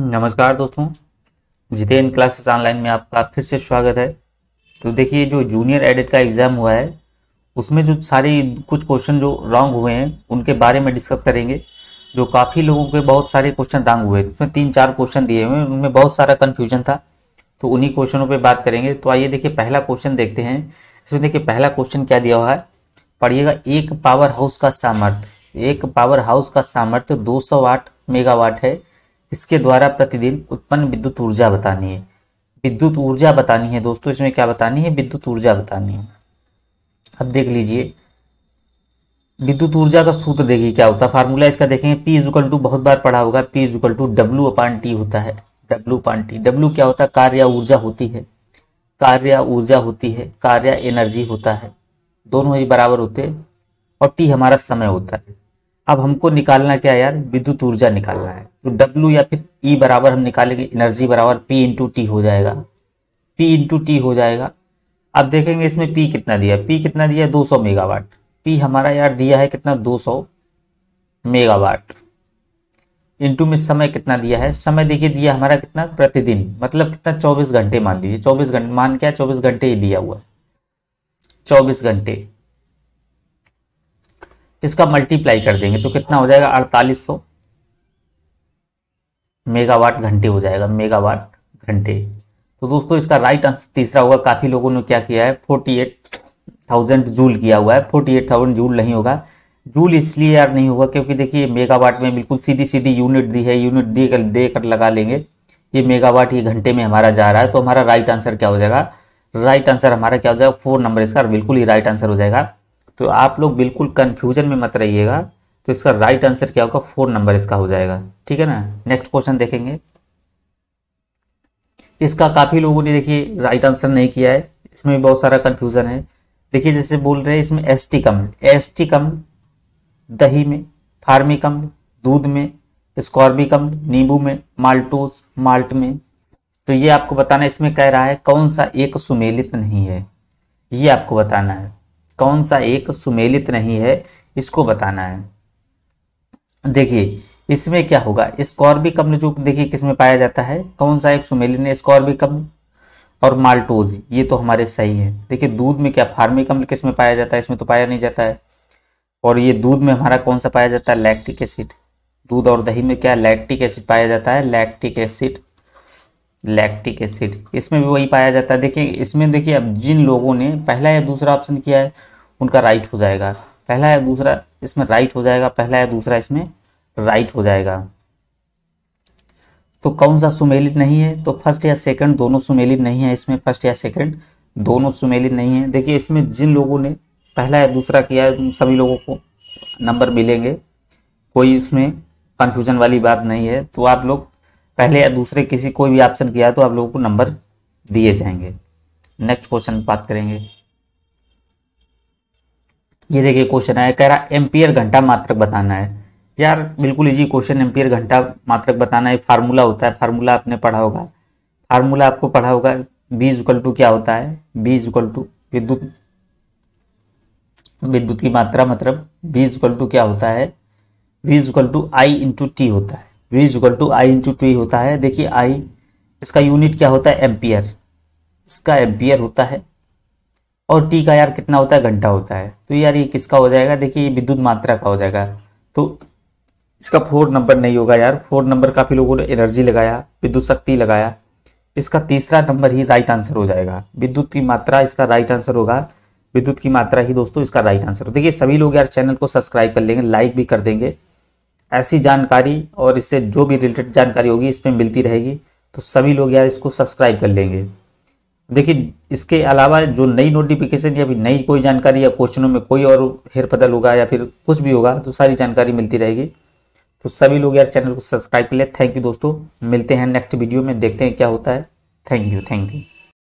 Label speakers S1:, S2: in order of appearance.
S1: नमस्कार दोस्तों Jitendra classes online में आपका फिर से स्वागत है तो देखिए जो जूनियर एडिट का एग्ज़ाम हुआ है उसमें जो सारी कुछ क्वेश्चन जो रॉन्ग हुए हैं उनके बारे में डिस्कस करेंगे जो काफ़ी लोगों के बहुत सारे क्वेश्चन रॉन्ग हुए उसमें तीन चार क्वेश्चन दिए हुए हैं उनमें बहुत सारा कन्फ्यूजन था तो उन्हीं क्वेश्चनों पर बात करेंगे तो आइए देखिए पहला क्वेश्चन देखते हैं इसमें देखिए पहला क्वेश्चन क्या दिया हुआ है पढ़िएगा एक पावर हाउस का सामर्थ्य एक पावर हाउस का सामर्थ्य 208 मेगावाट है इसके द्वारा प्रतिदिन उत्पन्न विद्युत ऊर्जा बतानी है विद्युत ऊर्जा बतानी है दोस्तों इसमें क्या बतानी है विद्युत ऊर्जा बतानी है अब देख लीजिए विद्युत ऊर्जा का सूत्र देखिए क्या होता है फार्मूला इसका देखेंगे पी इजुकल टू बहुत बार पढ़ा होगा P equal to W upon T होता है डब्ल्यू अपान टी डब्ल्यू क्या होता है कार्य ऊर्जा होती है कार्य ऊर्जा होती है कार्य एनर्जी होता है दोनों ही बराबर होते हैं और टी हमारा समय होता है अब हमको निकालना क्या यार विद्युत ऊर्जा निकालना है तो डब्ल्यू या फिर ई e बराबर हम निकालेंगे एनर्जी बराबर पी इंटू टी हो जाएगा पी इंटू टी हो जाएगा अब देखेंगे इसमें पी कितना दिया पी कितना दिया 200 मेगावाट पी हमारा यार दिया है कितना 200 मेगावाट इंटू में समय कितना दिया है समय देखिए दिया हमारा कितना प्रतिदिन मतलब कितना चौबीस घंटे मान लीजिए चौबीस घंटे मान क्या चौबीस घंटे ही दिया हुआ है चौबीस घंटे इसका मल्टीप्लाई कर देंगे तो कितना हो जाएगा अड़तालीस सौ मेगावाट घंटे हो जाएगा मेगावाट घंटे तो दोस्तों इसका राइट आंसर तीसरा होगा काफी लोगों ने क्या किया है फोर्टी एट थाउजेंड जूल किया हुआ है फोर्टी एट थाउजेंड जूल नहीं होगा जूल इसलिए यार नहीं होगा क्योंकि देखिए मेगावाट में बिल्कुल सीधी सीधी यूनिट दी है यूनिट दे कर दे कर लगा लेंगे ये मेगावाट ये घंटे में हमारा जा रहा है तो हमारा राइट आंसर क्या हो जाएगा राइट आंसर हमारा क्या हो जाएगा फोर नंबर इसका बिल्कुल ही राइट आंसर हो जाएगा तो आप लोग बिल्कुल कन्फ्यूजन में मत रहिएगा तो इसका राइट आंसर क्या होगा फोर नंबर इसका हो जाएगा ठीक है ना नेक्स्ट क्वेश्चन देखेंगे इसका काफ़ी लोगों ने देखिए राइट आंसर नहीं किया है इसमें भी बहुत सारा कंफ्यूजन है देखिए जैसे बोल रहे हैं इसमें एसटी कम एस टी कम दही में फार्मी कम दूध में स्कॉर्बी कम नींबू में माल्टोस माल्ट में तो ये आपको बताना इसमें कह रहा है कौन सा एक सुमेलित नहीं है ये आपको बताना है कौन सा एक सुमेलित नहीं है इसको बताना है देखिए इसमें क्या होगा स्कॉर्बिक अम्ल जो देखिए किसमें पाया जाता है कौन सा एक सुमेलित है स्कॉर्बिक अम्ल और माल्टोज ये तो हमारे सही है देखिए दूध में क्या फार्मिक अम्ल किसमें पाया जाता है इसमें तो पाया नहीं जाता है और ये दूध में हमारा कौन सा पाया जाता है लैक्टिक एसिड दूध और दही में क्या लैक्टिक एसिड पाया जाता है लैक्टिक एसिड लैक्टिक एसिड इसमें भी वही पाया जाता है देखिए इसमें देखिए अब जिन लोगों ने पहला या दूसरा ऑप्शन किया है उनका राइट हो जाएगा पहला या दूसरा इसमें राइट हो जाएगा पहला या दूसरा इसमें राइट हो जाएगा तो कौन सा सुमेलित नहीं है तो फर्स्ट या सेकंड दोनों सुमेलित नहीं है इसमें फर्स्ट या सेकंड दोनों सुमेलित नहीं है देखिए इसमें जिन लोगों ने पहला या दूसरा किया है सभी लोगों को नंबर मिलेंगे कोई इसमें कंफ्यूजन वाली बात नहीं है तो आप लोग पहले या दूसरे किसी कोई भी ऑप्शन किया तो आप लोगों को नंबर दिए जाएंगे नेक्स्ट क्वेश्चन बात करेंगे ये देखिए क्वेश्चन है कह रहा एम्पियर घंटा मात्रक बताना है यार बिल्कुल इजी क्वेश्चन एम्पियर घंटा मात्रक बताना है फार्मूला होता है फार्मूला आपने पढ़ा होगा फार्मूला आपको पढ़ा होगा बी इजल टू क्या होता है बी इजल टू विद्युत विद्युत की मात्रा मतलब बी इजल टू क्या होता है B equal to I into T होता है V equal to I into two होता है देखिए आई इसका यूनिट क्या होता है एम्पियर इसका एम्पियर होता है और टी का यार कितना होता है घंटा होता है तो यार ये किसका हो जाएगा देखिए ये विद्युत मात्रा का हो जाएगा तो इसका फोर नंबर नहीं होगा यार फोर नंबर काफ़ी लोगों ने एनर्जी लगाया विद्युत शक्ति लगाया इसका तीसरा नंबर ही राइट आंसर हो जाएगा विद्युत की मात्रा इसका राइट आंसर होगा विद्युत की मात्रा ही दोस्तों इसका राइट आंसर देखिए सभी लोग यार चैनल को सब्सक्राइब कर लेंगे लाइक भी कर देंगे ऐसी जानकारी और इससे जो भी रिलेटेड जानकारी होगी इस पर मिलती रहेगी तो सभी लोग यार इसको सब्सक्राइब कर लेंगे देखिए इसके अलावा जो नई नोटिफिकेशन या फिर नई कोई जानकारी या क्वेश्चनों में कोई और हेरबदल होगा या फिर कुछ भी होगा तो सारी जानकारी मिलती रहेगी तो सभी लोग यार चैनल को सब्सक्राइब कर ले थैंक यू दोस्तों मिलते हैं नेक्स्ट वीडियो में देखते हैं क्या होता है थैंक यू थैंक यू